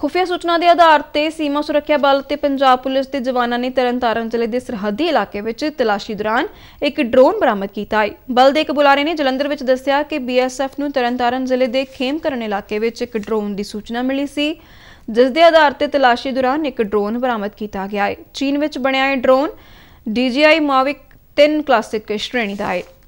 ਖੁਫੀਆ ਸੂਚਨਾ ਦੇ ਆਧਾਰ ਤੇ ਸੀਮਾ ਸੁਰੱਖਿਆ ਬਲ ਤੇ ਪੰਜਾਬ ਪੁਲਿਸ ਦੇ ਜਵਾਨਾਂ ਨੇ ਤਰਨਤਾਰਨ ਜ਼ਿਲ੍ਹੇ ਦੇ ਸਰਹੱਦੀ ਇਲਾਕੇ ਵਿੱਚ ਤਲਾਸ਼ੀ ਦੌਰਾਨ ਇੱਕ ਡਰੋਨ ਬਰਾਮਦ ਕੀਤਾ ਹੈ ਬਲ ਦੇ ਇੱਕ ਬੁਲਾਰੇ ਨੇ ਜਲੰਧਰ ਵਿੱਚ ਦੱਸਿਆ ਕਿ ਬੀਐਸਐਫ ਨੂੰ ਤਰਨਤਾਰਨ ਜ਼ਿਲ੍ਹੇ ਦੇ ਖੇਮਕਰਨ ਇਲਾਕੇ ਵਿੱਚ ਇੱਕ ਡਰੋਨ ਦੀ ਸੂਚਨਾ ਮਿਲੀ ਸੀ ਜਿਸ ਦੇ ਆਧਾਰ ਤੇ ਤਲਾਸ਼ੀ ਦੌਰਾਨ ਇੱਕ ਡਰੋਨ ਬਰਾਮਦ ਕੀਤਾ ਗਿਆ ਹੈ ਚੀਨ ਵਿੱਚ ਬਣਿਆ ਇਹ ਡਰੋਨ ਡੀਜੀਆਈ ਮਾਵਿਕ 3 ਕਲਾਸਿਕ ਸ਼੍ਰੇਣੀ ਦਾ ਹੈ